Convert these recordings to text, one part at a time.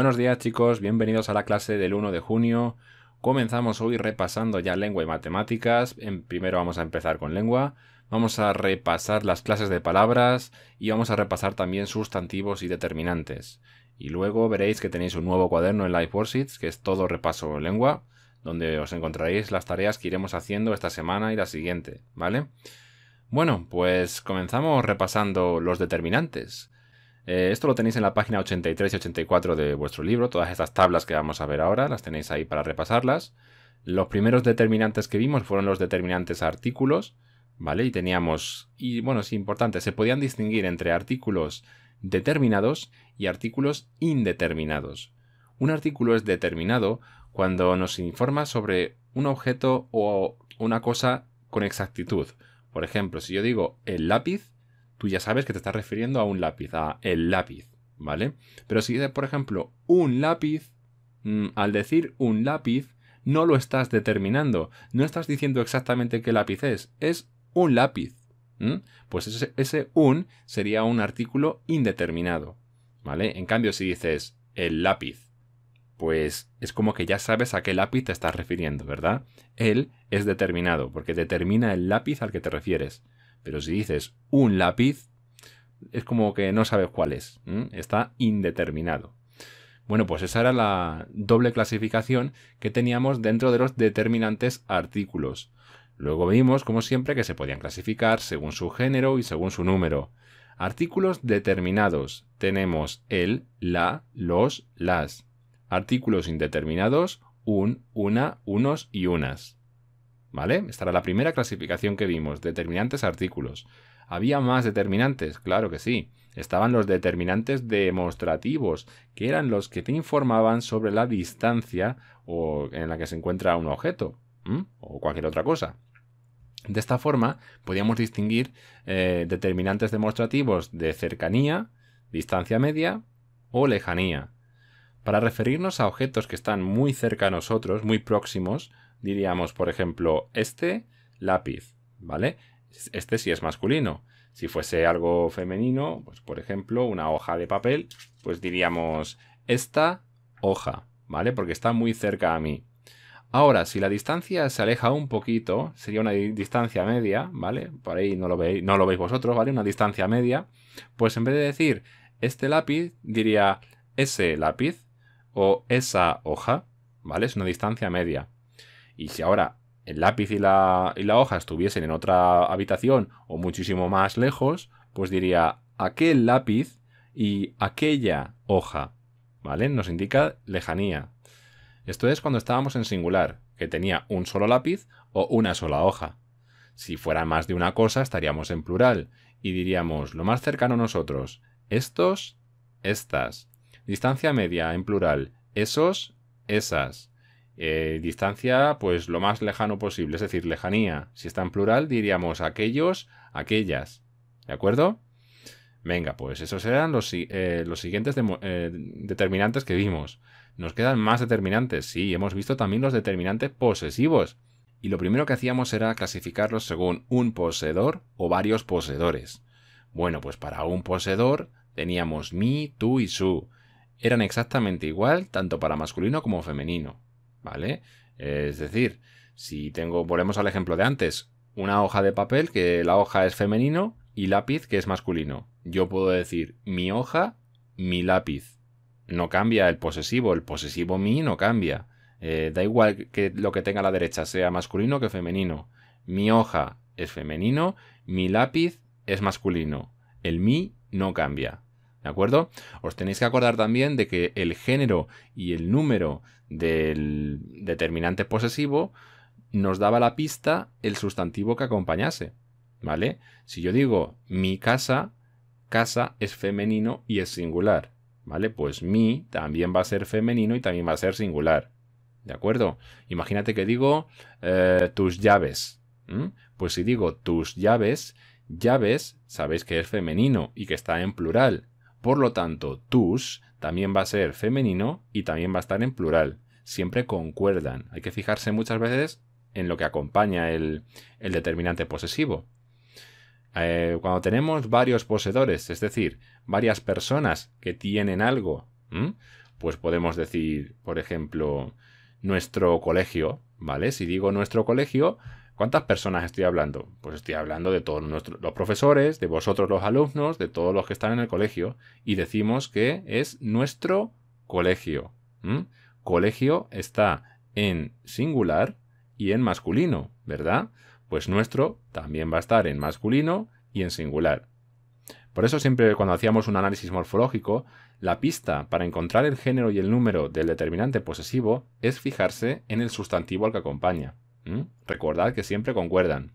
Buenos días chicos, bienvenidos a la clase del 1 de junio. Comenzamos hoy repasando ya lengua y matemáticas. En primero vamos a empezar con lengua. Vamos a repasar las clases de palabras y vamos a repasar también sustantivos y determinantes. Y luego veréis que tenéis un nuevo cuaderno en life que es todo repaso lengua, donde os encontraréis las tareas que iremos haciendo esta semana y la siguiente, ¿vale? Bueno, pues comenzamos repasando los determinantes. Eh, esto lo tenéis en la página 83 y 84 de vuestro libro. Todas estas tablas que vamos a ver ahora las tenéis ahí para repasarlas. Los primeros determinantes que vimos fueron los determinantes artículos, ¿vale? Y teníamos, y bueno, es importante, se podían distinguir entre artículos determinados y artículos indeterminados. Un artículo es determinado cuando nos informa sobre un objeto o una cosa con exactitud. Por ejemplo, si yo digo el lápiz, tú ya sabes que te estás refiriendo a un lápiz, a el lápiz, ¿vale? Pero si dices, por ejemplo, un lápiz, mm, al decir un lápiz, no lo estás determinando, no estás diciendo exactamente qué lápiz es, es un lápiz. Pues ese, ese un sería un artículo indeterminado, ¿vale? En cambio, si dices el lápiz, pues es como que ya sabes a qué lápiz te estás refiriendo, ¿verdad? Él es determinado, porque determina el lápiz al que te refieres. Pero si dices un lápiz, es como que no sabes cuál es. Está indeterminado. Bueno, pues esa era la doble clasificación que teníamos dentro de los determinantes artículos. Luego vimos, como siempre, que se podían clasificar según su género y según su número. Artículos determinados. Tenemos el, la, los, las. Artículos indeterminados, un, una, unos y unas. ¿vale? Esta era la primera clasificación que vimos, determinantes artículos. ¿Había más determinantes? Claro que sí. Estaban los determinantes demostrativos, que eran los que te informaban sobre la distancia o en la que se encuentra un objeto o cualquier otra cosa. De esta forma, podíamos distinguir eh, determinantes demostrativos de cercanía, distancia media o lejanía. Para referirnos a objetos que están muy cerca a nosotros, muy próximos, diríamos, por ejemplo, este lápiz, ¿vale? Este sí es masculino. Si fuese algo femenino, pues por ejemplo, una hoja de papel, pues diríamos esta hoja, ¿vale? Porque está muy cerca a mí. Ahora, si la distancia se aleja un poquito, sería una distancia media, ¿vale? Por ahí no lo veis, no lo veis vosotros, ¿vale? Una distancia media. Pues en vez de decir este lápiz, diría ese lápiz o esa hoja, ¿vale? Es una distancia media. Y si ahora el lápiz y la, hoja estuviesen en otra habitación o muchísimo más lejos, pues diría aquel lápiz y aquella hoja. ¿Vale? Nos indica lejanía. Esto es cuando estábamos en singular, que tenía un solo lápiz o una sola hoja. Si fuera más de una cosa, estaríamos en plural y diríamos lo más cercano a nosotros, estos, estas. Distancia media en plural, esos, esas. Eh, distancia, pues lo más lejano posible, es decir, lejanía. Si está en plural, diríamos aquellos, aquellas. ¿De acuerdo? Venga, pues esos eran los, eh, los siguientes eh, determinantes que vimos. Nos quedan más determinantes, sí, hemos visto también los determinantes posesivos. Y lo primero que hacíamos era clasificarlos según un poseedor o varios poseedores. Bueno, pues para un poseedor teníamos mi, tú y su. Eran exactamente igual tanto para masculino como femenino. ¿vale? Es decir, si tengo, volvemos al ejemplo de antes, una hoja de papel que la hoja es femenino y lápiz que es masculino. Yo puedo decir mi hoja, mi lápiz. No cambia el posesivo, el posesivo mi no cambia. Eh, da igual que lo que tenga a la derecha sea masculino que femenino. Mi hoja es femenino, mi lápiz es masculino. El mi no cambia. ¿De acuerdo? Os tenéis que acordar también de que el género y el número del determinante posesivo nos daba la pista el sustantivo que acompañase. ¿Vale? Si yo digo mi casa, casa es femenino y es singular. ¿Vale? Pues mi también va a ser femenino y también va a ser singular. ¿De acuerdo? Imagínate que digo eh, tus llaves. Pues si digo tus llaves, llaves, sabéis que es femenino y que está en plural. Por lo tanto, tus también va a ser femenino y también va a estar en plural. Siempre concuerdan. Hay que fijarse muchas veces en lo que acompaña el, determinante posesivo. Eh, cuando tenemos varios poseedores, es decir, varias personas que tienen algo, pues podemos decir, por ejemplo, nuestro colegio, ¿vale? Si digo nuestro colegio, ¿Cuántas personas estoy hablando? Pues estoy hablando de todos los profesores, de vosotros los alumnos, de todos los que están en el colegio. Y decimos que es nuestro colegio. Colegio está en singular y en masculino, ¿verdad? Pues nuestro también va a estar en masculino y en singular. Por eso siempre cuando hacíamos un análisis morfológico, la pista para encontrar el género y el número del determinante posesivo es fijarse en el sustantivo al que acompaña. ¿Mm? Recordad que siempre concuerdan.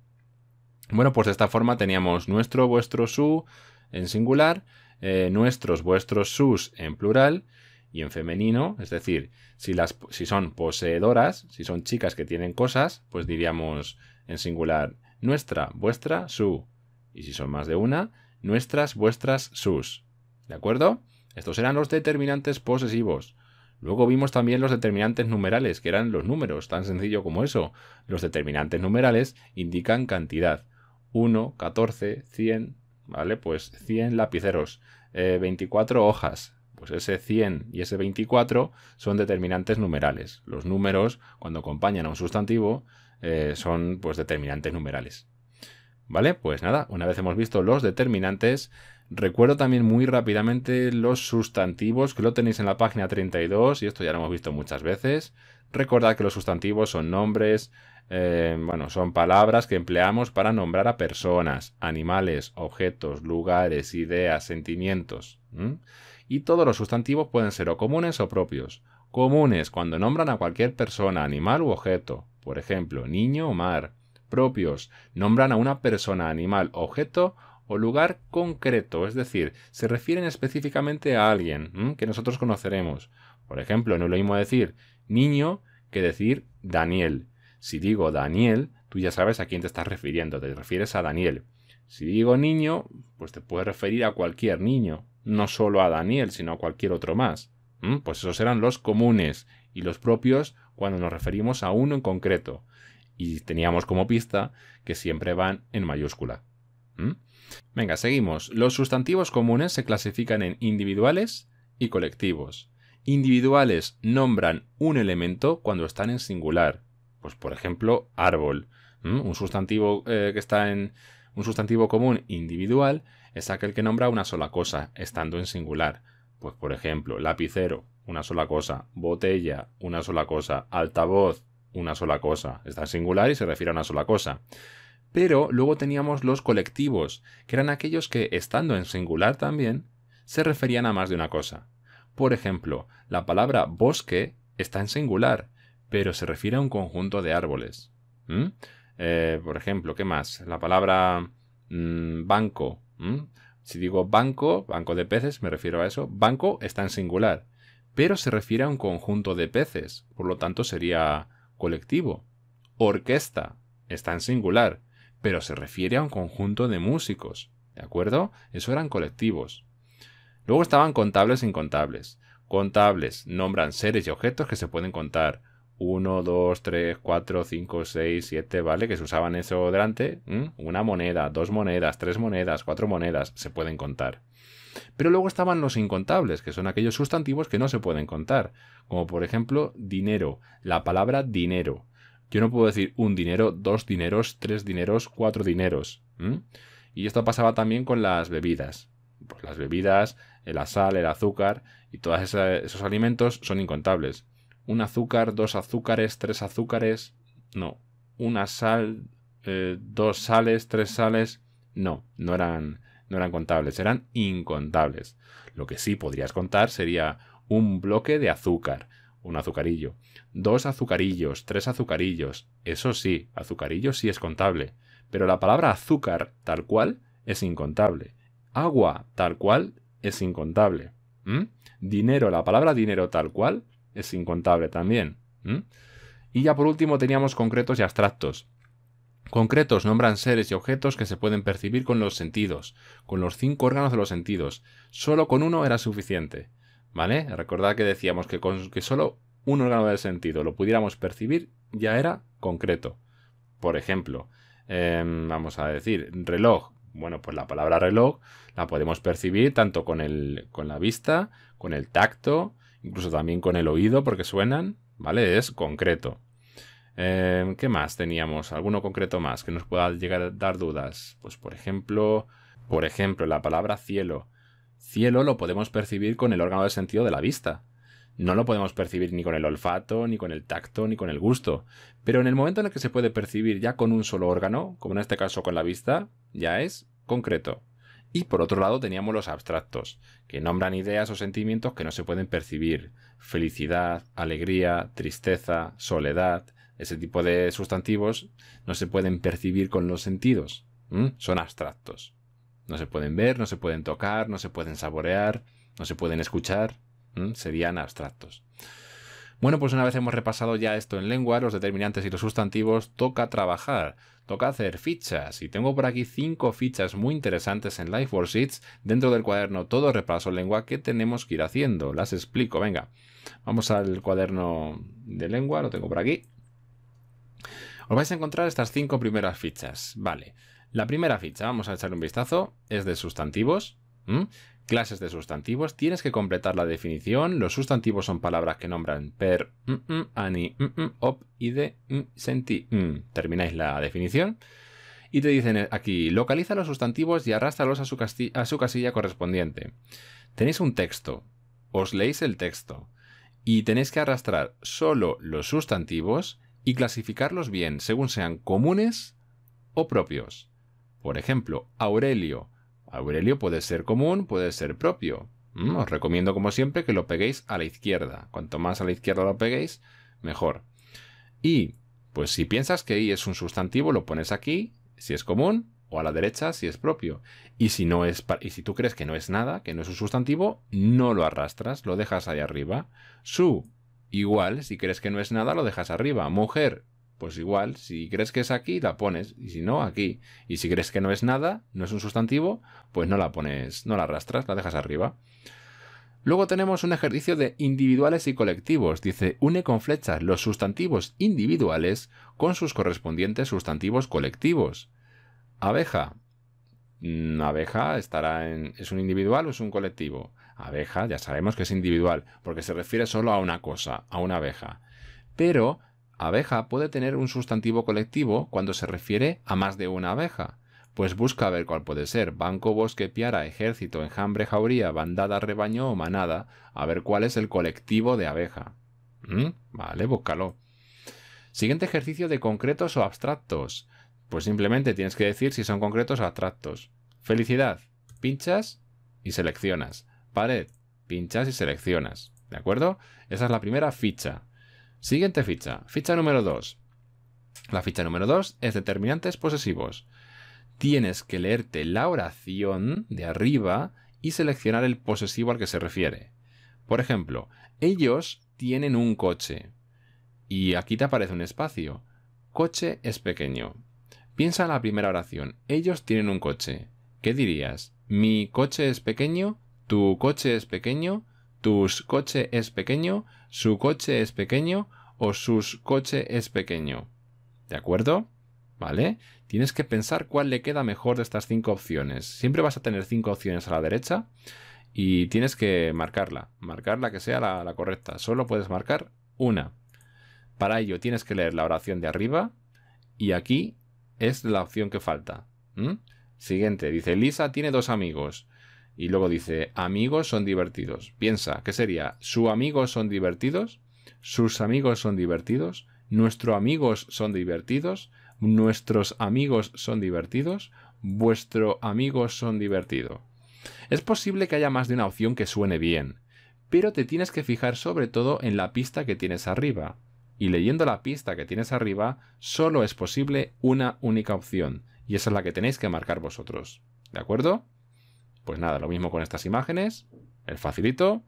Bueno, pues de esta forma teníamos nuestro, vuestro, su en singular, eh, nuestros, vuestros, sus en plural y en femenino, es decir, si, las, si son poseedoras, si son chicas que tienen cosas, pues diríamos en singular nuestra, vuestra, su. Y si son más de una, nuestras, vuestras, sus. ¿De acuerdo? Estos eran los determinantes posesivos. Luego vimos también los determinantes numerales, que eran los números, tan sencillo como eso. Los determinantes numerales indican cantidad. 1, 14, 100, ¿vale? Pues 100 lapiceros, 24 eh, hojas. Pues ese 100 y ese 24 son determinantes numerales. Los números, cuando acompañan a un sustantivo, eh, son pues determinantes numerales. ¿Vale? Pues nada, una vez hemos visto los determinantes, Recuerdo también muy rápidamente los sustantivos, que lo tenéis en la página 32, y esto ya lo hemos visto muchas veces. Recordad que los sustantivos son nombres, eh, bueno, son palabras que empleamos para nombrar a personas, animales, objetos, lugares, ideas, sentimientos. Y todos los sustantivos pueden ser o comunes o propios. Comunes cuando nombran a cualquier persona, animal u objeto, por ejemplo, niño o mar. Propios nombran a una persona, animal, objeto o lugar concreto, es decir, se refieren específicamente a alguien que nosotros conoceremos. Por ejemplo, no lo mismo decir niño que decir Daniel. Si digo Daniel, tú ya sabes a quién te estás refiriendo, te refieres a Daniel. Si digo niño, pues te puedes referir a cualquier niño, no solo a Daniel, sino a cualquier otro más. Pues esos eran los comunes y los propios cuando nos referimos a uno en concreto. Y teníamos como pista que siempre van en mayúscula. ¿Mm? Venga, seguimos. Los sustantivos comunes se clasifican en individuales y colectivos. Individuales nombran un elemento cuando están en singular. Pues por ejemplo, árbol. ¿Mm? Un sustantivo eh, que está en. Un sustantivo común individual es aquel que nombra una sola cosa, estando en singular. Pues por ejemplo, lapicero, una sola cosa, botella, una sola cosa, altavoz, una sola cosa. Está en singular y se refiere a una sola cosa. Pero luego teníamos los colectivos, que eran aquellos que, estando en singular también, se referían a más de una cosa. Por ejemplo, la palabra bosque está en singular, pero se refiere a un conjunto de árboles. ¿Mm? Eh, por ejemplo, ¿qué más? La palabra mm, banco. ¿Mm? Si digo banco, banco de peces, me refiero a eso. Banco está en singular, pero se refiere a un conjunto de peces, por lo tanto sería colectivo. Orquesta está en singular, pero se refiere a un conjunto de músicos, ¿de acuerdo? Eso eran colectivos. Luego estaban contables e incontables. Contables nombran seres y objetos que se pueden contar. 1, 2, 3, 4, 5, 6, 7, ¿vale? Que se usaban eso delante. Una moneda, dos monedas, tres monedas, cuatro monedas, se pueden contar. Pero luego estaban los incontables, que son aquellos sustantivos que no se pueden contar, como por ejemplo dinero, la palabra dinero. Yo no puedo decir un dinero, dos dineros, tres dineros, cuatro dineros. Y esto pasaba también con las bebidas. Pues las bebidas, la sal, el azúcar y todos esos alimentos son incontables. Un azúcar, dos azúcares, tres azúcares. No. Una sal, eh, dos sales, tres sales. No, no eran, no eran contables, eran incontables. Lo que sí podrías contar sería un bloque de azúcar, un azucarillo, dos azucarillos, tres azucarillos. Eso sí, azucarillo sí es contable, pero la palabra azúcar tal cual es incontable. Agua tal cual es incontable. ¿Mm? Dinero, la palabra dinero tal cual es incontable también. ¿Mm? Y ya por último teníamos concretos y abstractos. Concretos nombran seres y objetos que se pueden percibir con los sentidos, con los cinco órganos de los sentidos. Solo con uno era suficiente. ¿Vale? Recordad que decíamos que con que solo un órgano del sentido lo pudiéramos percibir ya era concreto. Por ejemplo, em, vamos a decir, reloj. Bueno, pues la palabra reloj la podemos percibir tanto con, el, con la vista, con el tacto, incluso también con el oído porque suenan, ¿vale? Es concreto. Em, ¿Qué más teníamos? ¿Alguno concreto más que nos pueda llegar a dar dudas? Pues por ejemplo, por ejemplo, la palabra cielo. Cielo lo podemos percibir con el órgano de sentido de la vista. No lo podemos percibir ni con el olfato, ni con el tacto, ni con el gusto. Pero en el momento en el que se puede percibir ya con un solo órgano, como en este caso con la vista, ya es concreto. Y por otro lado teníamos los abstractos, que nombran ideas o sentimientos que no se pueden percibir. Felicidad, alegría, tristeza, soledad, ese tipo de sustantivos no se pueden percibir con los sentidos. Son abstractos. No se pueden ver, no se pueden tocar, no se pueden saborear, no se pueden escuchar. Serían abstractos. Bueno, pues una vez hemos repasado ya esto en lengua, los determinantes y los sustantivos, toca trabajar, toca hacer fichas. Y tengo por aquí cinco fichas muy interesantes en Life dentro del cuaderno Todo Repaso Lengua que tenemos que ir haciendo. Las explico, venga. Vamos al cuaderno de lengua, lo tengo por aquí. Os vais a encontrar estas cinco primeras fichas, vale. La primera ficha, vamos a echar un vistazo, es de sustantivos. Clases de sustantivos, tienes que completar la definición. Los sustantivos son palabras que nombran per, ani, op, ide, senti. Termináis la definición. Y te dicen aquí, localiza los sustantivos y arrástralos a su, a su casilla correspondiente. Tenéis un texto, os leéis el texto y tenéis que arrastrar solo los sustantivos y clasificarlos bien según sean comunes o propios. Por ejemplo, Aurelio. Aurelio puede ser común, puede ser propio. Mm, os recomiendo como siempre que lo peguéis a la izquierda. Cuanto más a la izquierda lo peguéis, mejor. Y, pues si piensas que I es un sustantivo, lo pones aquí, si es común, o a la derecha si es propio. Y si, no es y si tú crees que no es nada, que no es un sustantivo, no lo arrastras, lo dejas ahí arriba. Su, igual, si crees que no es nada, lo dejas arriba. Mujer, pues igual, si crees que es aquí, la pones, y si no, aquí. Y si crees que no es nada, no es un sustantivo, pues no la pones, no la arrastras, la dejas arriba. Luego tenemos un ejercicio de individuales y colectivos. Dice, une con flechas los sustantivos individuales con sus correspondientes sustantivos colectivos. Abeja. Mm, abeja estará en, ¿Es un individual o es un colectivo? Abeja, ya sabemos que es individual, porque se refiere solo a una cosa, a una abeja. Pero abeja puede tener un sustantivo colectivo cuando se refiere a más de una abeja. Pues busca ver cuál puede ser, banco, bosque, piara, ejército, enjambre, jauría, bandada, rebaño o manada, a ver cuál es el colectivo de abeja. ¿Mm? Vale, búscalo. Siguiente ejercicio de concretos o abstractos. Pues simplemente tienes que decir si son concretos o abstractos. Felicidad, pinchas y seleccionas. Pared, pinchas y seleccionas. ¿De acuerdo? Esa es la primera ficha. Siguiente ficha, ficha número 2. La ficha número 2 es determinantes posesivos. Tienes que leerte la oración de arriba y seleccionar el posesivo al que se refiere. Por ejemplo, ellos tienen un coche. Y aquí te aparece un espacio. Coche es pequeño. Piensa en la primera oración. Ellos tienen un coche. ¿Qué dirías? Mi coche es pequeño, tu coche es pequeño, tus coche es pequeño, su coche es pequeño, o sus coche es pequeño. ¿De acuerdo? ¿Vale? Tienes que pensar cuál le queda mejor de estas cinco opciones. Siempre vas a tener cinco opciones a la derecha y tienes que marcarla. Marcarla que sea la, correcta. Solo puedes marcar una. Para ello tienes que leer la oración de arriba y aquí es la opción que falta. ¿Mm? Siguiente, dice Lisa tiene dos amigos. Y luego dice, amigos son divertidos. Piensa, ¿qué sería? ¿Su amigos son divertidos? Sus amigos son divertidos, nuestros amigos son divertidos, nuestros amigos son divertidos, vuestro amigos son divertido Es posible que haya más de una opción que suene bien, pero te tienes que fijar sobre todo en la pista que tienes arriba. Y leyendo la pista que tienes arriba, solo es posible una única opción, y esa es la que tenéis que marcar vosotros. ¿De acuerdo? Pues nada, lo mismo con estas imágenes, el facilito,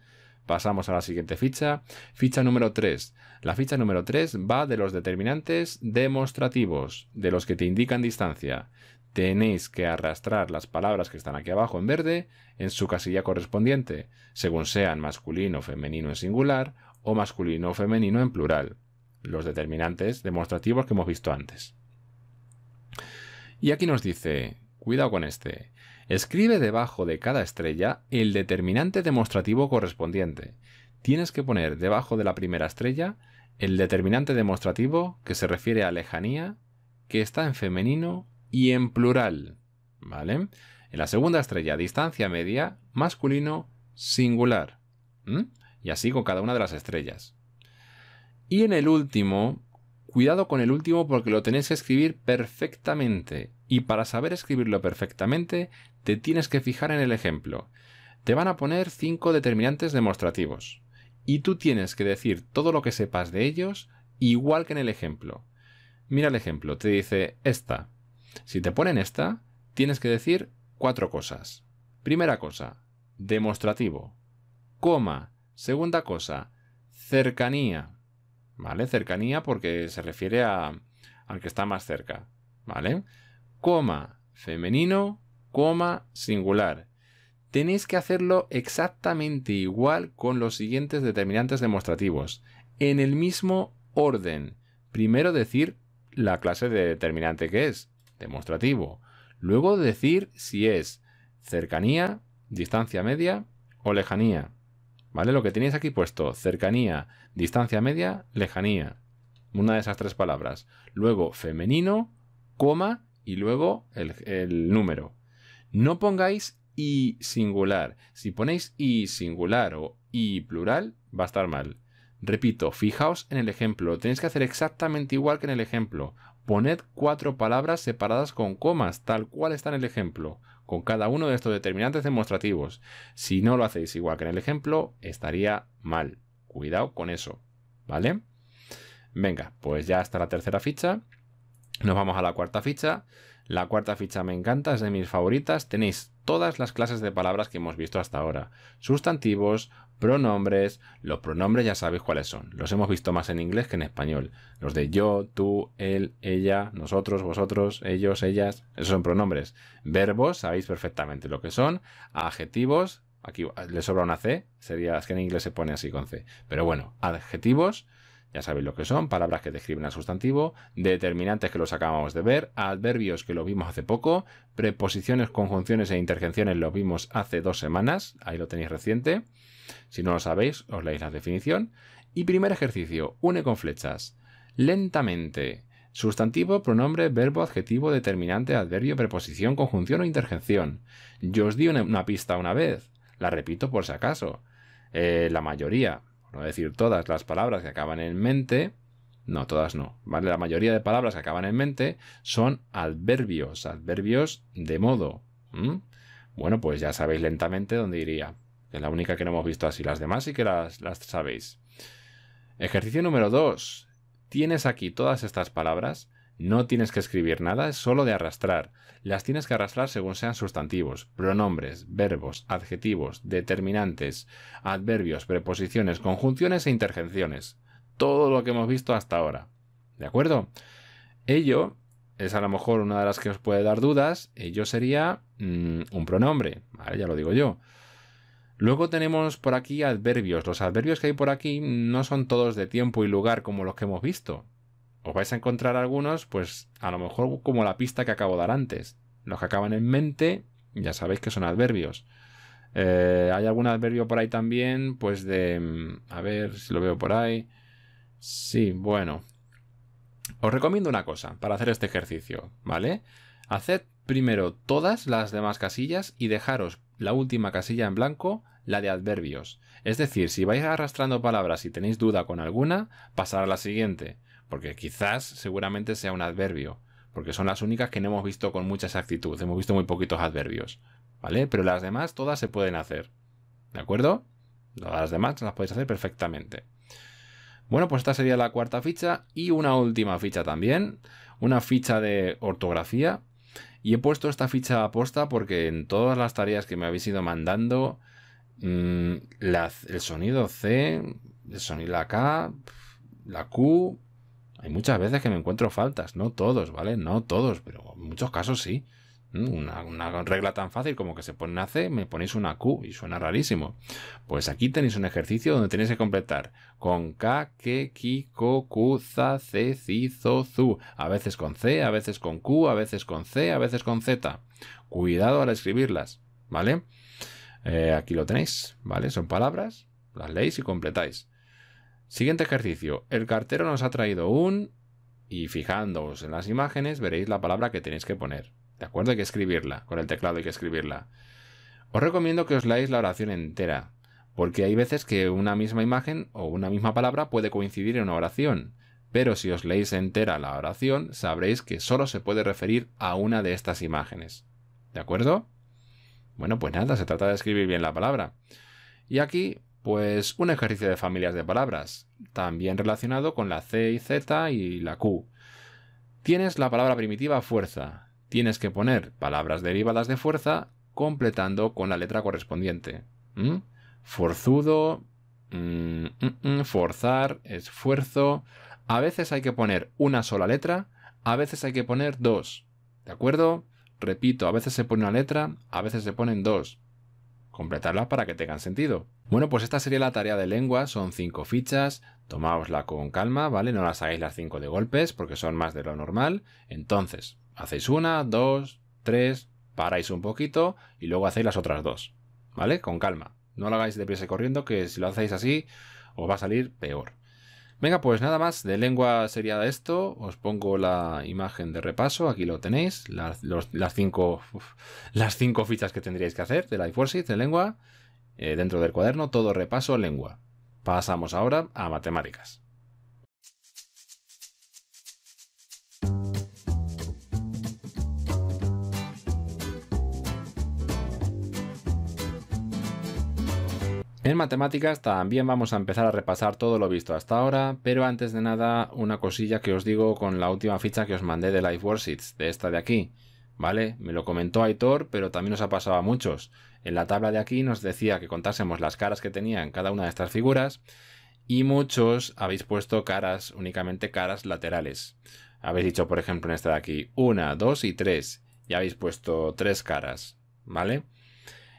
Pasamos a la siguiente ficha. Ficha número 3. La ficha número 3 va de los determinantes demostrativos, de los que te indican distancia. Tenéis que arrastrar las palabras que están aquí abajo en verde en su casilla correspondiente, según sean masculino o femenino en singular o masculino o femenino en plural. Los determinantes demostrativos que hemos visto antes. Y aquí nos dice, cuidado con este, Escribe debajo de cada estrella el determinante demostrativo correspondiente. Tienes que poner debajo de la primera estrella el determinante demostrativo que se refiere a lejanía, que está en femenino y en plural. ¿Vale? En la segunda estrella, distancia media, masculino, singular. Y así con cada una de las estrellas. Y en el último, cuidado con el último porque lo tenés que escribir perfectamente. Y para saber escribirlo perfectamente, te tienes que fijar en el ejemplo. Te van a poner cinco determinantes demostrativos. Y tú tienes que decir todo lo que sepas de ellos igual que en el ejemplo. Mira el ejemplo, te dice esta. Si te ponen esta, tienes que decir cuatro cosas. Primera cosa, demostrativo. Coma. Segunda cosa, cercanía. ¿Vale? Cercanía porque se refiere a, al que está más cerca. ¿Vale? Coma, femenino, coma singular. Tenéis que hacerlo exactamente igual con los siguientes determinantes demostrativos, en el mismo orden. Primero decir la clase de determinante que es, demostrativo. Luego decir si es cercanía, distancia media o lejanía. ¿Vale? Lo que tenéis aquí puesto, cercanía, distancia media, lejanía. Una de esas tres palabras. Luego femenino, coma y luego el, el número. No pongáis y singular. Si ponéis y singular o y plural, va a estar mal. Repito, fijaos en el ejemplo. Tenéis que hacer exactamente igual que en el ejemplo. Poned cuatro palabras separadas con comas, tal cual está en el ejemplo, con cada uno de estos determinantes demostrativos. Si no lo hacéis igual que en el ejemplo, estaría mal. Cuidado con eso. ¿Vale? Venga, pues ya está la tercera ficha. Nos vamos a la cuarta ficha. La cuarta ficha me encanta, es de mis favoritas. Tenéis todas las clases de palabras que hemos visto hasta ahora. Sustantivos, pronombres. Los pronombres ya sabéis cuáles son. Los hemos visto más en inglés que en español. Los de yo, tú, él, ella, nosotros, vosotros, ellos, ellas. Esos son pronombres. Verbos, sabéis perfectamente lo que son. Adjetivos, aquí le sobra una C. Sería, es que en inglés se pone así con C. Pero bueno, adjetivos ya sabéis lo que son, palabras que describen al sustantivo, determinantes que los acabamos de ver, adverbios que lo vimos hace poco, preposiciones, conjunciones e interjecciones lo vimos hace dos semanas, ahí lo tenéis reciente. Si no lo sabéis, os leéis la definición. Y primer ejercicio, une con flechas. Lentamente. Sustantivo, pronombre, verbo, adjetivo, determinante, adverbio, preposición, conjunción o interjección. Yo os di una, pista una vez. La repito por si acaso. Eh, la mayoría. Es decir todas las palabras que acaban en mente, no, todas no, ¿vale? La mayoría de palabras que acaban en mente son adverbios, adverbios de modo. Bueno, pues ya sabéis lentamente dónde iría, es la única que no hemos visto así, las demás sí que las, las sabéis. Ejercicio número 2. Tienes aquí todas estas palabras no tienes que escribir nada, es solo de arrastrar. Las tienes que arrastrar según sean sustantivos, pronombres, verbos, adjetivos, determinantes, adverbios, preposiciones, conjunciones e interjecciones. Todo lo que hemos visto hasta ahora. ¿De acuerdo? Ello es a lo mejor una de las que os puede dar dudas. Ello sería mm, un pronombre. Ya lo digo yo. Luego tenemos por aquí adverbios. Los adverbios que hay por aquí no son todos de tiempo y lugar como los que hemos visto os vais a encontrar algunos, pues a lo mejor como la pista que acabo de dar antes. Los que acaban en mente, ya sabéis que son adverbios. Eh, hay algún adverbio por ahí también, pues de... Mm, a ver si lo veo por ahí. Sí, bueno. Os recomiendo una cosa para hacer este ejercicio, ¿vale? Haced primero todas las demás casillas y dejaros la última casilla en blanco, la de adverbios. Es decir, si vais arrastrando palabras y tenéis duda con alguna, pasar a la siguiente porque quizás seguramente sea un adverbio, porque son las únicas que no hemos visto con mucha exactitud, hemos visto muy poquitos adverbios, ¿vale? Pero las demás todas se pueden hacer, ¿de acuerdo? Las demás las podéis hacer perfectamente. Bueno, pues esta sería la cuarta ficha y una última ficha también, una ficha de ortografía. Y he puesto esta ficha aposta porque en todas las tareas que me habéis ido mandando, mm, el sonido C, el sonido la K, la Q, hay muchas veces que me encuentro faltas, no todos, ¿vale? No todos, pero en muchos casos sí. Mm, una, regla tan fácil como que se pone una C, me ponéis una Q y suena rarísimo. Pues aquí tenéis un ejercicio donde tenéis que completar con K, K, K, K, K, Z, C, C, Z, Z. A veces con C, a veces con Q, a veces con C, a veces con Z. Cuidado al escribirlas, ¿vale? Eh, aquí lo tenéis, ¿vale? Son palabras, las leéis y completáis. Siguiente ejercicio. El cartero nos ha traído un... Y fijándoos en las imágenes veréis la palabra que tenéis que poner. ¿De acuerdo? Hay que escribirla. Con el teclado hay que escribirla. Os recomiendo que os leáis la oración entera. Porque hay veces que una misma imagen o una misma palabra puede coincidir en una oración. Pero si os leéis entera la oración, sabréis que solo se puede referir a una de estas imágenes. ¿De acuerdo? Bueno, pues nada, se trata de escribir bien la palabra. Y aquí pues un ejercicio de familias de palabras, también relacionado con la C y Z y la Q. Tienes la palabra primitiva fuerza. Tienes que poner palabras derivadas de fuerza completando con la letra correspondiente. ¿Mm? Forzudo, mm, mm, forzar, esfuerzo. A veces hay que poner una sola letra, a veces hay que poner dos. ¿De acuerdo? Repito, a veces se pone una letra, a veces se ponen dos completarlas para que tengan sentido. Bueno, pues esta sería la tarea de lengua, son cinco fichas, tomáosla con calma, ¿vale? No las hagáis las cinco de golpes porque son más de lo normal. Entonces, hacéis una, dos, tres, paráis un poquito y luego hacéis las otras dos, ¿vale? Con calma. No lo hagáis de y corriendo que si lo hacéis así os va a salir peor. Venga, pues nada más, de lengua sería esto, os pongo la imagen de repaso, aquí lo tenéis, las, cinco, las cinco fichas que tendríais que hacer de la iForsheet de lengua, eh, dentro del cuaderno, todo repaso lengua. Pasamos ahora a matemáticas. En matemáticas también vamos a empezar a repasar todo lo visto hasta ahora, pero antes de nada una cosilla que os digo con la última ficha que os mandé de Life Worksheets, de esta de aquí. ¿Vale? Me lo comentó Aitor, pero también os ha pasado a muchos. En la tabla de aquí nos decía que contásemos las caras que tenía cada una de estas figuras y muchos habéis puesto caras, únicamente caras laterales. Habéis dicho, por ejemplo, en esta de aquí, una, dos y tres, y habéis puesto tres caras, ¿vale?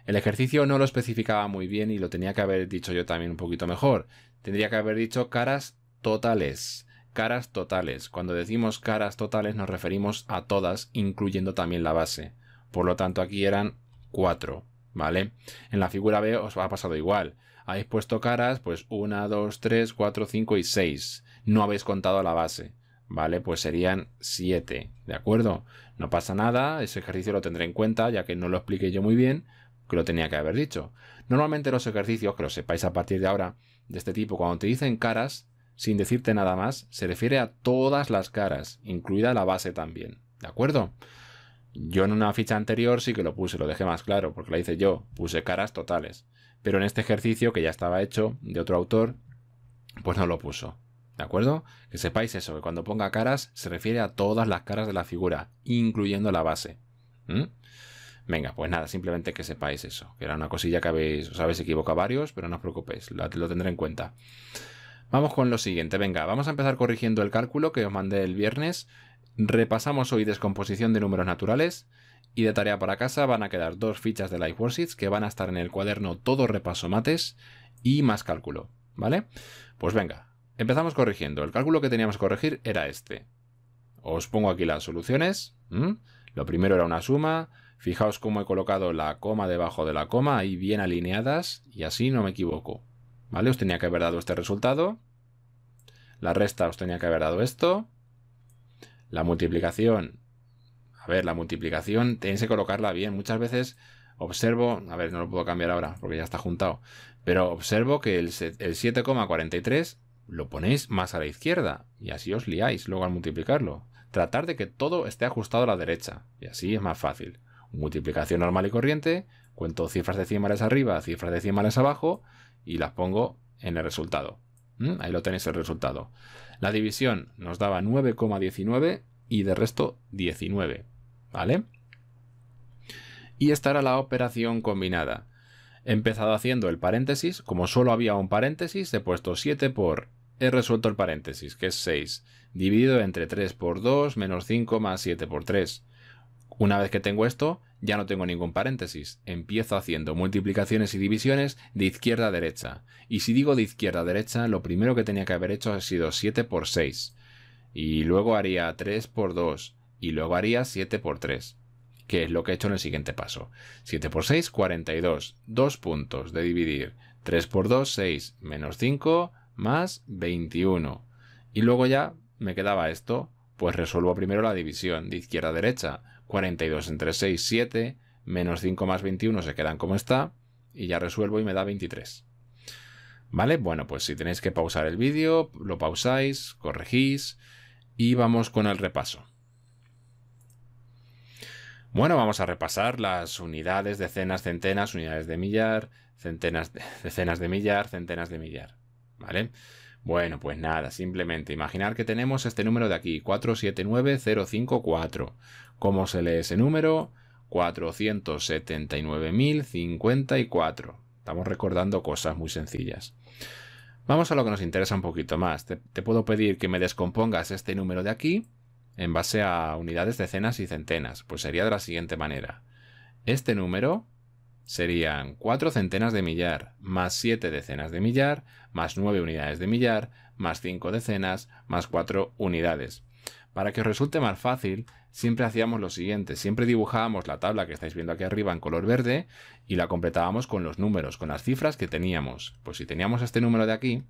El ejercicio no lo especificaba muy bien y lo tenía que haber dicho yo también un poquito mejor. Tendría que haber dicho caras totales. Caras totales. Cuando decimos caras totales nos referimos a todas, incluyendo también la base. Por lo tanto, aquí eran cuatro. ¿Vale? En la figura B os ha pasado igual. Habéis puesto caras, pues 1, 2, 3, 4, 5 y 6. No habéis contado la base. ¿vale? Pues serían 7, ¿de acuerdo? No pasa nada, ese ejercicio lo tendré en cuenta, ya que no lo expliqué yo muy bien, que lo tenía que haber dicho. Normalmente los ejercicios, que lo sepáis a partir de ahora, de este tipo, cuando te dicen caras, sin decirte nada más, se refiere a todas las caras, incluida la base también. ¿De acuerdo? Yo en una ficha anterior sí que lo puse, lo dejé más claro, porque la hice yo, puse caras totales. Pero en este ejercicio, que ya estaba hecho de otro autor, pues no lo puso. ¿De acuerdo? Que sepáis eso, que cuando ponga caras se refiere a todas las caras de la figura, incluyendo la base. Venga, pues nada, simplemente que sepáis eso, que era una cosilla que habéis, os habéis equivocado varios, pero no os preocupéis, lo, tendré en cuenta. Vamos con lo siguiente, venga, vamos a empezar corrigiendo el cálculo que os mandé el viernes, repasamos hoy descomposición de números naturales, y de tarea para casa van a quedar dos fichas de Life que van a estar en el cuaderno todo repaso mates y más cálculo, ¿vale? Pues venga, empezamos corrigiendo, el cálculo que teníamos que corregir era este. Os pongo aquí las soluciones, lo primero era una suma, Fijaos cómo he colocado la coma debajo de la coma, ahí bien alineadas, y así no me equivoco. ¿Vale? Os tenía que haber dado este resultado. La resta os tenía que haber dado esto. La multiplicación. A ver, la multiplicación tenéis que colocarla bien. Muchas veces observo, a ver, no lo puedo cambiar ahora porque ya está juntado, pero observo que el, el 7,43 lo ponéis más a la izquierda y así os liáis luego al multiplicarlo. Tratar de que todo esté ajustado a la derecha y así es más fácil multiplicación normal y corriente, cuento cifras decimales arriba, cifras decimales abajo y las pongo en el resultado. ¿Mm? Ahí lo tenéis el resultado. La división nos daba 9,19 y de resto 19. ¿Vale? Y esta era la operación combinada. He empezado haciendo el paréntesis, como solo había un paréntesis, he puesto 7 por he resuelto el paréntesis, que es 6, dividido entre 3 por 2 menos 5 más 7 por 3. Una vez que tengo esto, ya no tengo ningún paréntesis. Empiezo haciendo multiplicaciones y divisiones de izquierda a derecha. Y si digo de izquierda a derecha, lo primero que tenía que haber hecho ha sido 7 por 6. Y luego haría 3 por 2. Y luego haría 7 por 3. Que es lo que he hecho en el siguiente paso. 7 por 6, 42. Dos puntos de dividir. 3 por 2, 6. Menos 5 más 21. Y luego ya me quedaba esto. Pues resuelvo primero la división de izquierda a derecha 42 entre 6, 7, menos 5 más 21 se quedan como está, y ya resuelvo y me da 23. ¿Vale? Bueno, pues si tenéis que pausar el vídeo, lo pausáis, corregís, y vamos con el repaso. Bueno, vamos a repasar las unidades, decenas, centenas, unidades de millar, centenas, decenas de millar, centenas de millar. ¿Vale? Bueno, pues nada, simplemente imaginar que tenemos este número de aquí, 479054. ¿Cómo se lee ese número? 479.054. Estamos recordando cosas muy sencillas. Vamos a lo que nos interesa un poquito más. Te, puedo pedir que me descompongas este número de aquí en base a unidades, decenas y centenas. Pues sería de la siguiente manera. Este número serían 4 centenas de millar, más 7 decenas de millar, más 9 unidades de millar, más 5 decenas, más 4 unidades. Para que os resulte más fácil, siempre hacíamos lo siguiente, siempre dibujábamos la tabla que estáis viendo aquí arriba en color verde y la completábamos con los números, con las cifras que teníamos. Pues si teníamos este número de aquí,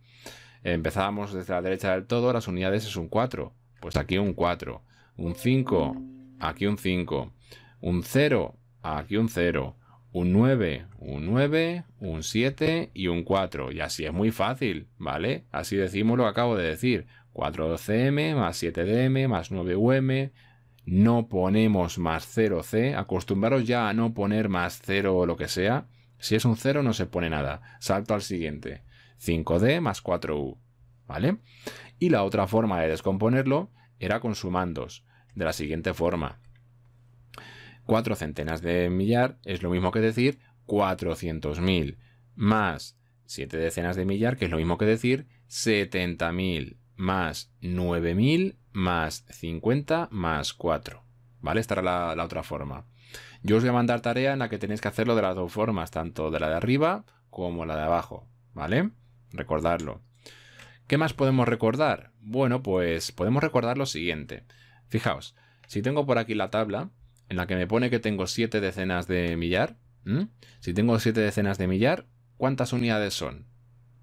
empezábamos desde la derecha del todo, las unidades es un 4, pues aquí un 4, un 5, aquí un 5, un 0, aquí un 0, un 9, un 9, un 7 y un 4. Y así es muy fácil, ¿vale? Así decimos lo que acabo de decir. 4cm más 7dm más 9um no ponemos más 0C, acostumbraros ya a no poner más 0 o lo que sea. Si es un 0 no se pone nada, salto al siguiente, 5D más 4U, ¿vale? Y la otra forma de descomponerlo era con sumandos, de la siguiente forma. 4 centenas de millar es lo mismo que decir 400.000 más 7 decenas de millar, que es lo mismo que decir 70.000 más 9.000 más 50 más 4. ¿Vale? Esta era la, otra forma. Yo os voy a mandar tarea en la que tenéis que hacerlo de las dos formas, tanto de la de arriba como la de abajo. ¿Vale? Recordarlo. ¿Qué más podemos recordar? Bueno, pues podemos recordar lo siguiente. Fijaos, si tengo por aquí la tabla en la que me pone que tengo 7 decenas de millar, si tengo 7 decenas de millar, ¿cuántas unidades son?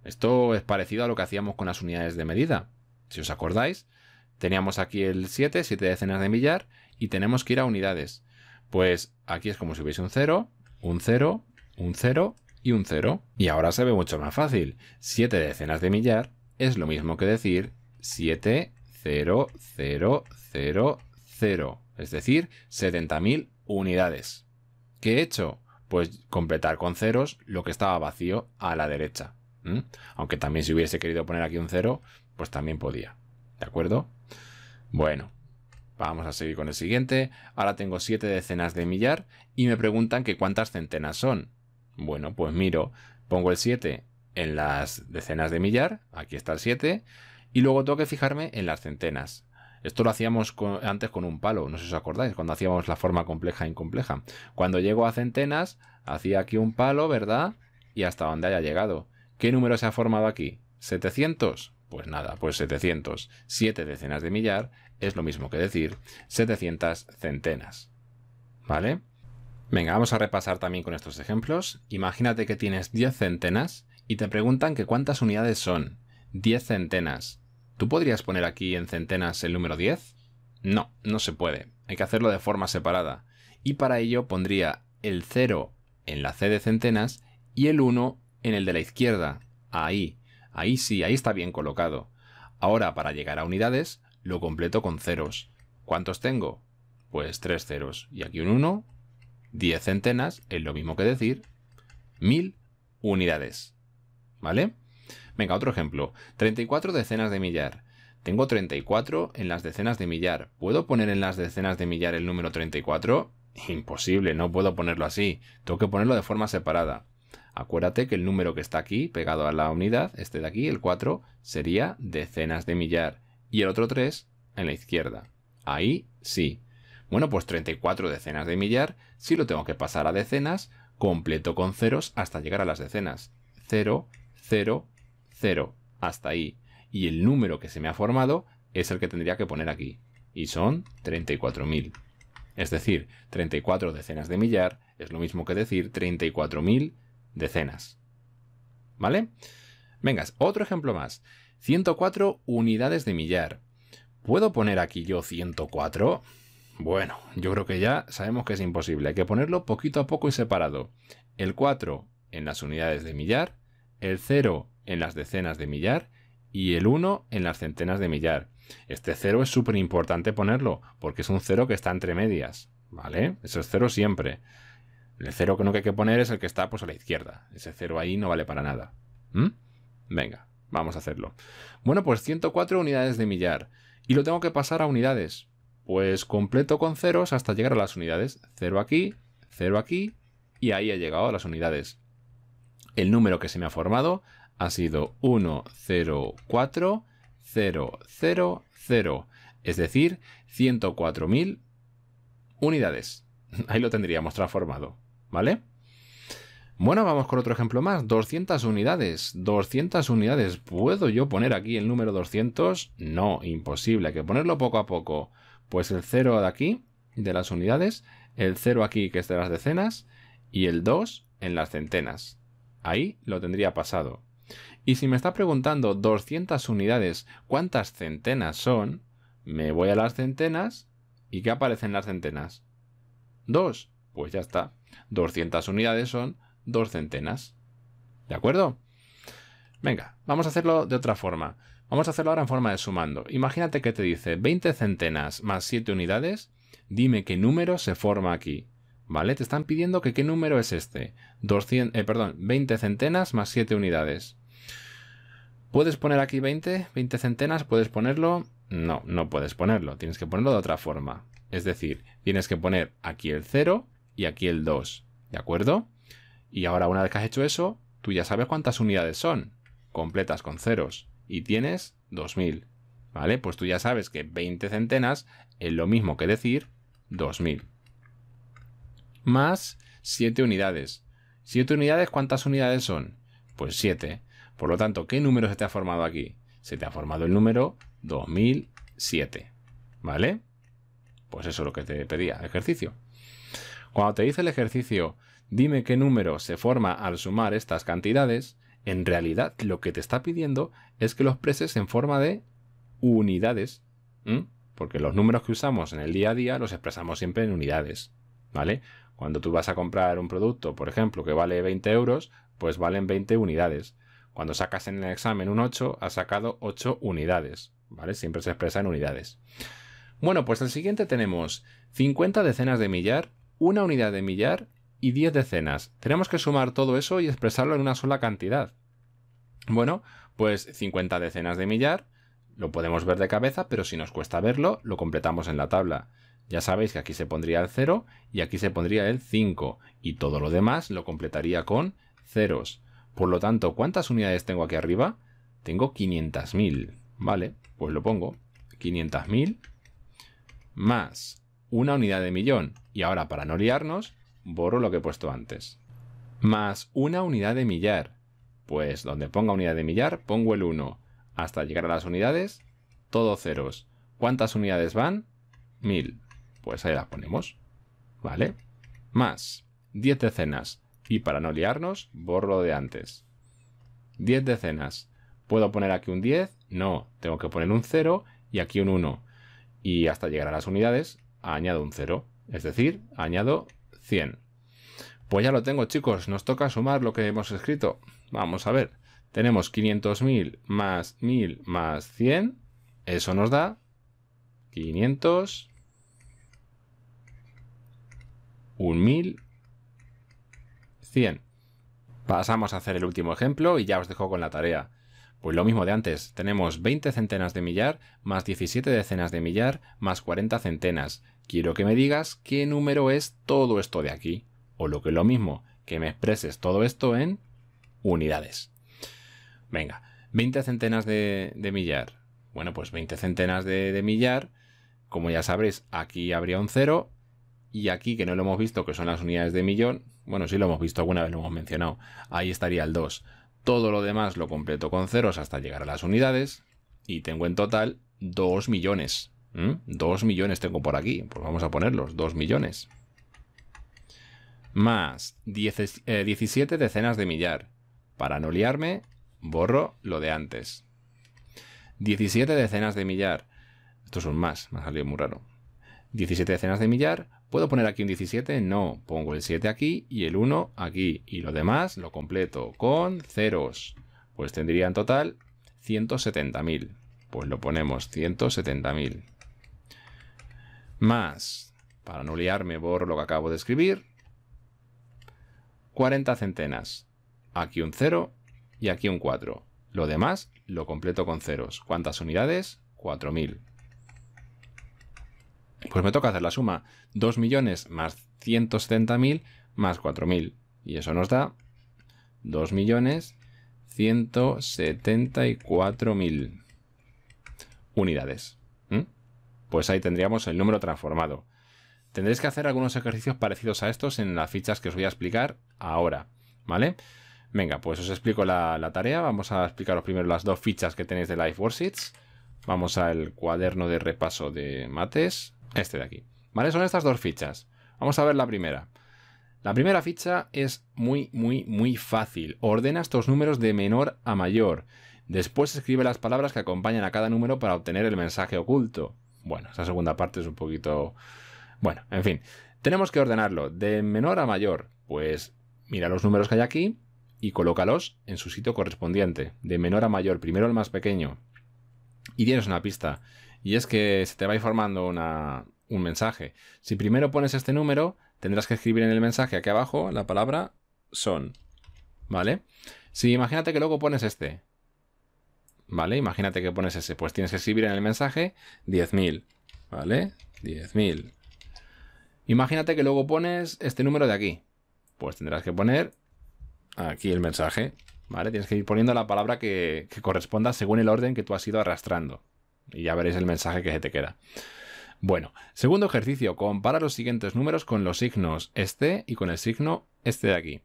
Esto es parecido a lo que hacíamos con las unidades de medida. Si os acordáis, Teníamos aquí el 7, 7 decenas de millar, y tenemos que ir a unidades. Pues aquí es como si hubiese un 0, un 0, un 0 y un 0. Y ahora se ve mucho más fácil. 7 decenas de millar es lo mismo que decir 7, 0, 0, 0, 0. Es decir, 70.000 unidades. ¿Qué he hecho? Pues completar con ceros lo que estaba vacío a la derecha. Aunque también si hubiese querido poner aquí un 0, pues también podía. ¿De acuerdo? Bueno, vamos a seguir con el siguiente. Ahora tengo 7 decenas de millar y me preguntan que cuántas centenas son. Bueno, pues miro, pongo el 7 en las decenas de millar, aquí está el 7, y luego tengo que fijarme en las centenas. Esto lo hacíamos antes con un palo, no sé si os acordáis, cuando hacíamos la forma compleja e incompleja. Cuando llego a centenas, hacía aquí un palo, ¿verdad? Y hasta donde haya llegado. ¿Qué número se ha formado aquí? ¿700? Pues nada, pues 700. 7 decenas de millar es lo mismo que decir 700 centenas. ¿Vale? Venga, vamos a repasar también con estos ejemplos. Imagínate que tienes 10 centenas y te preguntan que cuántas unidades son. 10 centenas. ¿Tú podrías poner aquí en centenas el número 10? No, no se puede. Hay que hacerlo de forma separada. Y para ello pondría el 0 en la C de centenas y el 1 en el de la izquierda. Ahí. Ahí sí, ahí está bien colocado. Ahora, para llegar a unidades, lo completo con ceros. ¿Cuántos tengo? Pues tres ceros. Y aquí un 1, 10 centenas, es lo mismo que decir, mil unidades. ¿Vale? Venga, otro ejemplo. 34 decenas de millar. Tengo 34 en las decenas de millar. ¿Puedo poner en las decenas de millar el número 34? Imposible, no puedo ponerlo así. Tengo que ponerlo de forma separada. Acuérdate que el número que está aquí, pegado a la unidad, este de aquí, el 4, sería decenas de millar y el otro 3 en la izquierda. Ahí sí. Bueno, pues 34 decenas de millar, si lo tengo que pasar a decenas, completo con ceros hasta llegar a las decenas. 0, 0, 0, hasta ahí. Y el número que se me ha formado es el que tendría que poner aquí. Y son 34.000. Es decir, 34 decenas de millar es lo mismo que decir 34.000 decenas. ¿Vale? Venga, otro ejemplo más. 104 unidades de millar. ¿Puedo poner aquí yo 104? Bueno, yo creo que ya sabemos que es imposible. Hay que ponerlo poquito a poco y separado. El 4 en las unidades de millar, el 0 en las decenas de millar y el 1 en las centenas de millar. Este 0 es súper importante ponerlo, porque es un 0 que está entre medias, ¿vale? Eso es 0 siempre. El 0 que no hay que poner es el que está pues a la izquierda. Ese 0 ahí no vale para nada. ¿Mm? Venga, Vamos a hacerlo. Bueno, pues 104 unidades de millar. Y lo tengo que pasar a unidades. Pues completo con ceros hasta llegar a las unidades. Cero aquí, cero aquí, y ahí he llegado a las unidades. El número que se me ha formado ha sido 0. es decir, 104.000 unidades. Ahí lo tendríamos transformado, ¿vale? Bueno, vamos con otro ejemplo más. 200 unidades. 200 unidades. ¿Puedo yo poner aquí el número 200? No, imposible. Hay que ponerlo poco a poco. Pues el 0 de aquí, de las unidades. El 0 aquí, que es de las decenas. Y el 2 en las centenas. Ahí lo tendría pasado. Y si me está preguntando 200 unidades, ¿cuántas centenas son? Me voy a las centenas. ¿Y qué aparecen las centenas? 2. Pues ya está. 200 unidades son dos centenas. ¿De acuerdo? Venga, vamos a hacerlo de otra forma. Vamos a hacerlo ahora en forma de sumando. Imagínate que te dice 20 centenas más 7 unidades. Dime qué número se forma aquí. ¿Vale? Te están pidiendo que qué número es este. 200, eh, perdón, 20 centenas más 7 unidades. ¿Puedes poner aquí 20? ¿20 centenas? ¿Puedes ponerlo? No, no puedes ponerlo. Tienes que ponerlo de otra forma. Es decir, tienes que poner aquí el 0 y aquí el 2. ¿De acuerdo? Y ahora una vez que has hecho eso, tú ya sabes cuántas unidades son. Completas con ceros. Y tienes 2000. ¿Vale? Pues tú ya sabes que 20 centenas es lo mismo que decir 2000. Más 7 unidades. siete unidades, ¿cuántas unidades son? Pues 7. Por lo tanto, ¿qué número se te ha formado aquí? Se te ha formado el número 2007. ¿Vale? Pues eso es lo que te pedía, ejercicio. Cuando te dice el ejercicio, dime qué número se forma al sumar estas cantidades, en realidad lo que te está pidiendo es que los expreses en forma de unidades, porque los números que usamos en el día a día los expresamos siempre en unidades, ¿vale? Cuando tú vas a comprar un producto, por ejemplo, que vale 20 euros, pues valen 20 unidades. Cuando sacas en el examen un 8, has sacado 8 unidades, ¿vale? Siempre se expresa en unidades. Bueno, pues el siguiente tenemos 50 decenas de millar, una unidad de millar y 10 decenas. Tenemos que sumar todo eso y expresarlo en una sola cantidad. Bueno, pues 50 decenas de millar, lo podemos ver de cabeza, pero si nos cuesta verlo, lo completamos en la tabla. Ya sabéis que aquí se pondría el 0 y aquí se pondría el 5 y todo lo demás lo completaría con ceros. Por lo tanto, ¿cuántas unidades tengo aquí arriba? Tengo 500.000. Vale, pues lo pongo. 500.000 más una unidad de millón. Y ahora, para no liarnos, borro lo que he puesto antes. Más una unidad de millar. Pues donde ponga unidad de millar, pongo el 1. Hasta llegar a las unidades, todos ceros. ¿Cuántas unidades van? 1000. Pues ahí las ponemos. ¿Vale? Más 10 decenas. Y para no liarnos, borro lo de antes. 10 decenas. ¿Puedo poner aquí un 10? No, tengo que poner un 0 y aquí un 1. Y hasta llegar a las unidades, añado un 0. Es decir, añado 100. Pues ya lo tengo chicos, nos toca sumar lo que hemos escrito. Vamos a ver, tenemos 500.000 más 1.000 más 100, eso nos da 500, 1.000, 100. Pasamos a hacer el último ejemplo y ya os dejo con la tarea. Pues lo mismo de antes, tenemos 20 centenas de millar, más 17 decenas de millar, más 40 centenas quiero que me digas qué número es todo esto de aquí, o lo que es lo mismo, que me expreses todo esto en unidades. Venga, 20 centenas de, millar. Bueno, pues 20 centenas de, millar, como ya sabréis, aquí habría un cero y aquí que no lo hemos visto, que son las unidades de millón, bueno, sí lo hemos visto alguna vez, lo hemos mencionado, ahí estaría el 2. Todo lo demás lo completo con ceros hasta llegar a las unidades y tengo en total 2 millones. 2 mm, millones tengo por aquí. Pues vamos a ponerlos, 2 millones. Más 17 eh, decenas de millar. Para no liarme, borro lo de antes. 17 decenas de millar. esto es un más, me ha salido muy raro. 17 decenas de millar. ¿Puedo poner aquí un 17? No. Pongo el 7 aquí y el 1 aquí. Y lo demás lo completo con ceros. Pues tendría en total 170.000. Pues lo ponemos 170.000 más, para no liarme, borro lo que acabo de escribir, 40 centenas. Aquí un 0 y aquí un 4. Lo demás lo completo con ceros. ¿Cuántas unidades? 4.000. Pues me toca hacer la suma. 2 millones más 170.000 más 4.000. Y eso nos da 2 millones unidades. Pues ahí tendríamos el número transformado. Tendréis que hacer algunos ejercicios parecidos a estos en las fichas que os voy a explicar ahora, ¿vale? Venga, pues os explico la, tarea. Vamos a explicaros primero las dos fichas que tenéis de Life Worksheets. Vamos al cuaderno de repaso de mates, este de aquí. ¿Vale? Son estas dos fichas. Vamos a ver la primera. La primera ficha es muy, muy, muy fácil. Ordena estos números de menor a mayor. Después escribe las palabras que acompañan a cada número para obtener el mensaje oculto bueno, esa segunda parte es un poquito... Bueno, en fin, tenemos que ordenarlo de menor a mayor. Pues mira los números que hay aquí y colócalos en su sitio correspondiente, de menor a mayor, primero el más pequeño. Y tienes una pista, y es que se te va informando una, un mensaje. Si primero pones este número, tendrás que escribir en el mensaje aquí abajo la palabra son, ¿vale? Si imagínate que luego pones este, ¿vale? Imagínate que pones ese, pues tienes que escribir en el mensaje 10.000, ¿vale? 10.000. Imagínate que luego pones este número de aquí, pues tendrás que poner aquí el mensaje, ¿vale? Tienes que ir poniendo la palabra que, que corresponda según el orden que tú has ido arrastrando y ya veréis el mensaje que se te queda. Bueno, segundo ejercicio, compara los siguientes números con los signos este y con el signo este de aquí.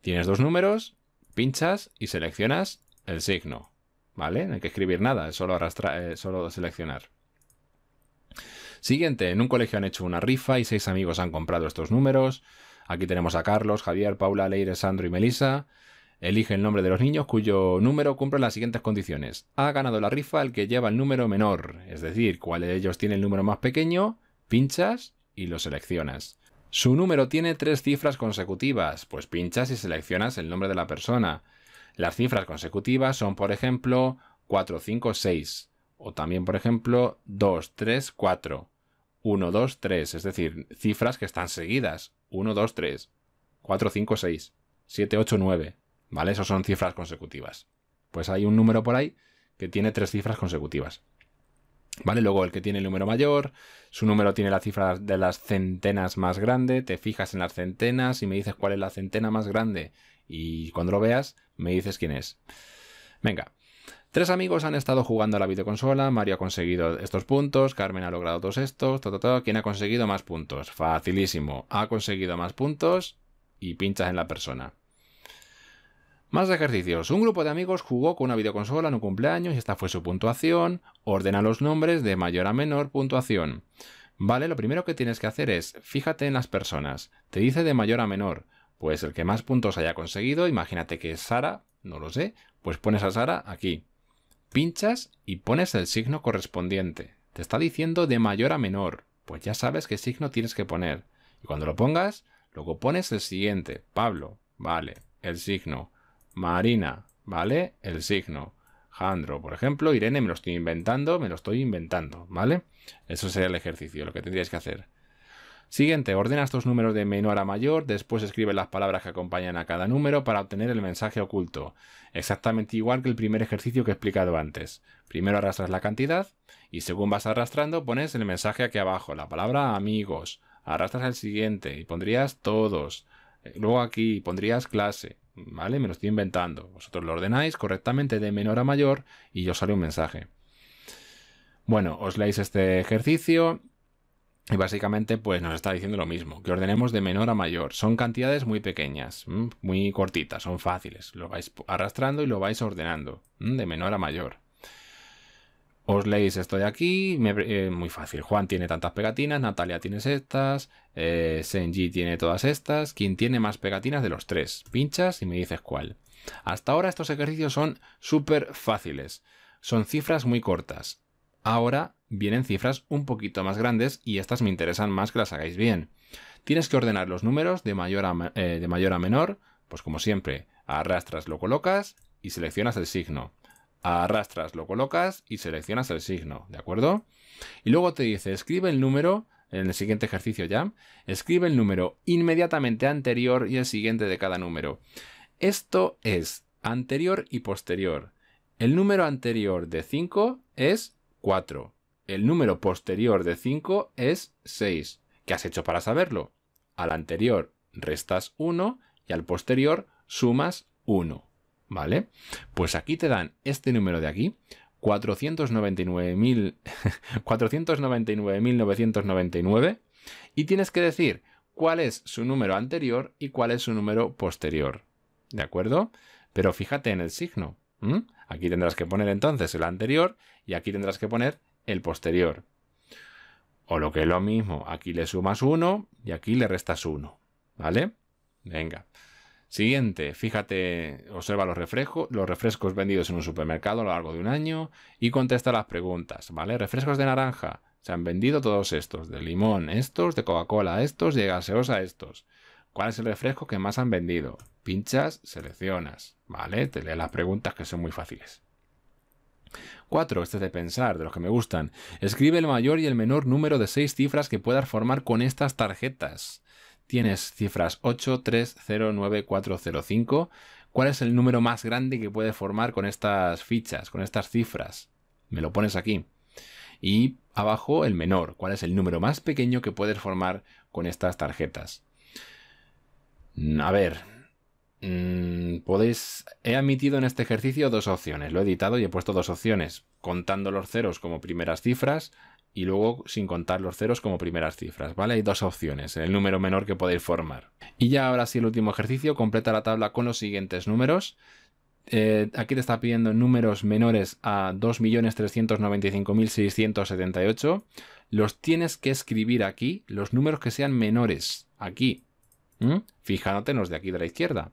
Tienes dos números, pinchas y seleccionas el signo, ¿vale? No hay que escribir nada, es solo, arrastrar, eh, solo seleccionar. Siguiente, en un colegio han hecho una rifa y seis amigos han comprado estos números. Aquí tenemos a Carlos, Javier, Paula, Leire, Sandro y Melissa. Elige el nombre de los niños cuyo número cumple las siguientes condiciones. Ha ganado la rifa el que lleva el número menor, es decir, cuál de ellos tiene el número más pequeño, pinchas y lo seleccionas. Su número tiene tres cifras consecutivas, pues pinchas y seleccionas el nombre de la persona. Las cifras consecutivas son, por ejemplo, 4, 5, 6. O también, por ejemplo, 2, 3, 4. 1, 2, 3. Es decir, cifras que están seguidas. 1, 2, 3. 4, 5, 6. 7, 8, 9. ¿Vale? Esas son cifras consecutivas. Pues hay un número por ahí que tiene tres cifras consecutivas. ¿Vale? Luego el que tiene el número mayor, su número tiene la cifra de las centenas más grande, te fijas en las centenas y me dices cuál es la centena más grande y cuando lo veas, me dices quién es. Venga. Tres amigos han estado jugando a la videoconsola, Mario ha conseguido estos puntos, Carmen ha logrado todos estos, ¿quién ha conseguido más puntos? Facilísimo, ha conseguido más puntos y pinchas en la persona. Más ejercicios. Un grupo de amigos jugó con una videoconsola en un cumpleaños y esta fue su puntuación. Ordena los nombres de mayor a menor puntuación. Vale, lo primero que tienes que hacer es, fíjate en las personas. Te dice de mayor a menor. Pues el que más puntos haya conseguido, imagínate que es Sara, no lo sé, pues pones a Sara aquí. Pinchas y pones el signo correspondiente. Te está diciendo de mayor a menor, pues ya sabes qué signo tienes que poner. Y cuando lo pongas, luego pones el siguiente. Pablo, vale, el signo. Marina, vale, el signo. Jandro, por ejemplo, Irene me lo estoy inventando, me lo estoy inventando, ¿vale? Eso sería el ejercicio, lo que tendrías que hacer. Siguiente, ordena estos números de menor a mayor, después escribe las palabras que acompañan a cada número para obtener el mensaje oculto. Exactamente igual que el primer ejercicio que he explicado antes. Primero arrastras la cantidad y según vas arrastrando pones el mensaje aquí abajo, la palabra amigos. Arrastras el siguiente y pondrías todos. Eh, luego aquí pondrías clase. ¿Vale? Me lo estoy inventando. Vosotros lo ordenáis correctamente de menor a mayor y os sale un mensaje. Bueno, os leéis este ejercicio y básicamente, pues nos está diciendo lo mismo, que ordenemos de menor a mayor. Son cantidades muy pequeñas, muy cortitas, son fáciles. Lo vais arrastrando y lo vais ordenando, de menor a mayor. Os leéis esto de aquí, eh, muy fácil. Juan tiene tantas pegatinas, Natalia tiene estas, eh, Senji tiene todas estas. ¿Quién tiene más pegatinas de los tres? Pinchas y me dices cuál. Hasta ahora estos ejercicios son súper fáciles. Son cifras muy cortas. Ahora vienen cifras un poquito más grandes y estas me interesan más que las hagáis bien. Tienes que ordenar los números de mayor a, eh, de mayor a menor, pues como siempre, arrastras, lo colocas y seleccionas el signo. Arrastras, lo colocas y seleccionas el signo, ¿de acuerdo? Y luego te dice, escribe el número, en el siguiente ejercicio ya, escribe el número inmediatamente anterior y el siguiente de cada número. Esto es anterior y posterior. El número anterior de 5 es 4 el número posterior de 5 es 6. ¿Qué has hecho para saberlo? Al anterior restas 1 y al posterior sumas 1. ¿Vale? Pues aquí te dan este número de aquí, 499.999, y tienes que decir cuál es su número anterior y cuál es su número posterior. ¿De acuerdo? Pero fíjate en el signo. Aquí tendrás que poner entonces el anterior y aquí tendrás que poner el posterior. O lo que es lo mismo, aquí le sumas 1 y aquí le restas 1. ¿Vale? Venga. Siguiente, fíjate, observa los refrescos, los refrescos vendidos en un supermercado a lo largo de un año y contesta las preguntas, ¿vale? Refrescos de naranja, se han vendido todos estos, de limón estos, de Coca-Cola estos y de gaseosa estos. ¿Cuál es el refresco que más han vendido? Pinchas, seleccionas, ¿vale? Te lee las preguntas que son muy fáciles. 4. Este es de pensar, de los que me gustan. Escribe el mayor y el menor número de 6 cifras que puedas formar con estas tarjetas. Tienes cifras 8, 3, 0, 9, 4, 0, 5. ¿Cuál es el número más grande que puedes formar con estas fichas, con estas cifras? Me lo pones aquí. Y abajo el menor. ¿Cuál es el número más pequeño que puedes formar con estas tarjetas? A ver, Mm, podéis... He admitido en este ejercicio dos opciones. Lo he editado y he puesto dos opciones, contando los ceros como primeras cifras y luego sin contar los ceros como primeras cifras, ¿vale? Hay dos opciones, el número menor que podéis formar. Y ya ahora sí el último ejercicio, completa la tabla con los siguientes números. Eh, aquí te está pidiendo números menores a 2.395.678. Los tienes que escribir aquí, los números que sean menores, aquí. ¿Mm? Fijándote los de aquí de la izquierda.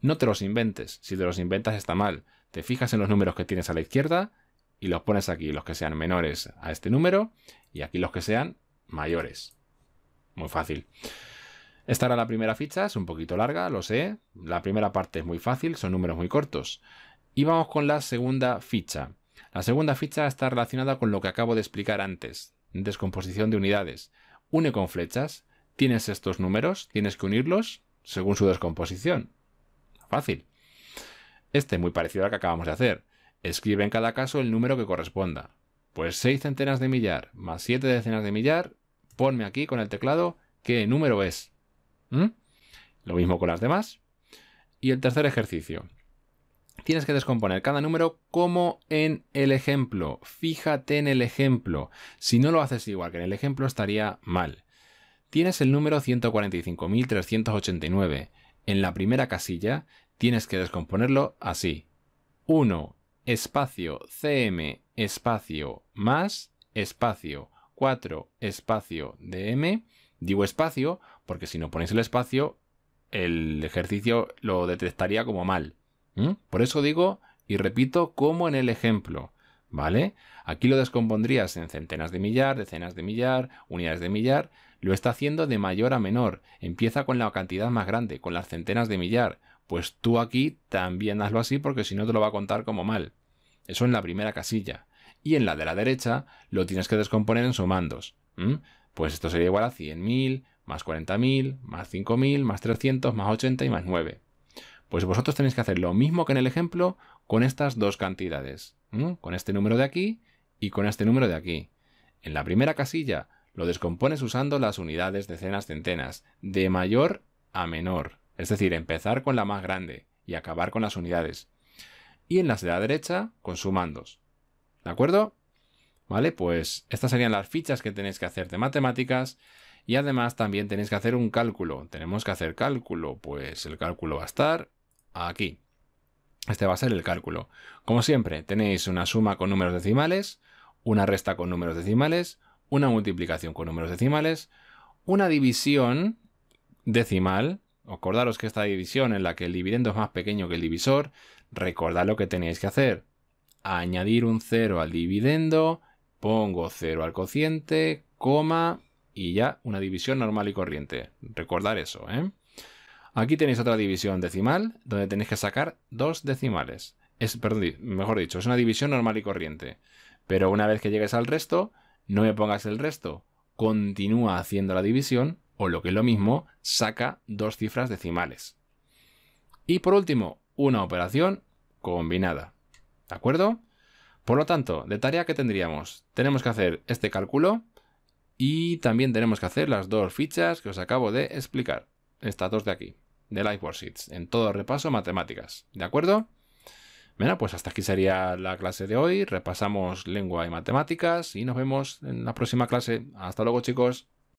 No te los inventes. Si te los inventas está mal. Te fijas en los números que tienes a la izquierda y los pones aquí, los que sean menores a este número y aquí los que sean mayores. Muy fácil. Esta era la primera ficha, es un poquito larga, lo sé. La primera parte es muy fácil, son números muy cortos. Y vamos con la segunda ficha. La segunda ficha está relacionada con lo que acabo de explicar antes, descomposición de unidades. Une con flechas, tienes estos números, tienes que unirlos según su descomposición. Fácil. Este, muy parecido al que acabamos de hacer. Escribe en cada caso el número que corresponda. Pues 6 centenas de millar más 7 decenas de millar, ponme aquí con el teclado qué número es. ¿Mm? Lo mismo con las demás. Y el tercer ejercicio. Tienes que descomponer cada número como en el ejemplo. Fíjate en el ejemplo. Si no lo haces igual que en el ejemplo estaría mal. Tienes el número 145.389 en la primera casilla tienes que descomponerlo así. 1, espacio, cm, espacio, más, espacio, 4, espacio, dm. Digo espacio porque si no ponéis el espacio, el ejercicio lo detectaría como mal. Por eso digo y repito como en el ejemplo. ¿Vale? Aquí lo descompondrías en centenas de millar, decenas de millar, unidades de millar. Lo está haciendo de mayor a menor. Empieza con la cantidad más grande, con las centenas de millar. Pues tú aquí también hazlo así porque si no te lo va a contar como mal. Eso en la primera casilla. Y en la de la derecha lo tienes que descomponer en sumandos. Pues esto sería igual a 100.000, más 40.000, más 5.000, más 300, más 80 y más 9. Pues vosotros tenéis que hacer lo mismo que en el ejemplo con estas dos cantidades. Con este número de aquí y con este número de aquí. En la primera casilla lo descompones usando las unidades, decenas, centenas, de mayor a menor. Es decir, empezar con la más grande y acabar con las unidades. Y en las de la derecha, con sumandos. ¿De acuerdo? ¿Vale? Pues estas serían las fichas que tenéis que hacer de matemáticas. Y además también tenéis que hacer un cálculo. Tenemos que hacer cálculo. Pues el cálculo va a estar aquí. Este va a ser el cálculo. Como siempre, tenéis una suma con números decimales, una resta con números decimales, una multiplicación con números decimales, una división decimal Acordaros que esta división en la que el dividendo es más pequeño que el divisor, recordad lo que tenéis que hacer. Añadir un 0 al dividendo, pongo 0 al cociente, coma y ya una división normal y corriente. Recordar eso. ¿eh? Aquí tenéis otra división decimal donde tenéis que sacar dos decimales. Es, mejor dicho, es una división normal y corriente. Pero una vez que llegues al resto, no me pongas el resto. Continúa haciendo la división o lo que es lo mismo, saca dos cifras decimales. Y por último, una operación combinada. ¿De acuerdo? Por lo tanto, de tarea que tendríamos, tenemos que hacer este cálculo y también tenemos que hacer las dos fichas que os acabo de explicar. Estas dos de aquí, de Live Worksheets, en todo repaso matemáticas. ¿De acuerdo? Bueno, pues hasta aquí sería la clase de hoy. Repasamos lengua y matemáticas y nos vemos en la próxima clase. Hasta luego, chicos.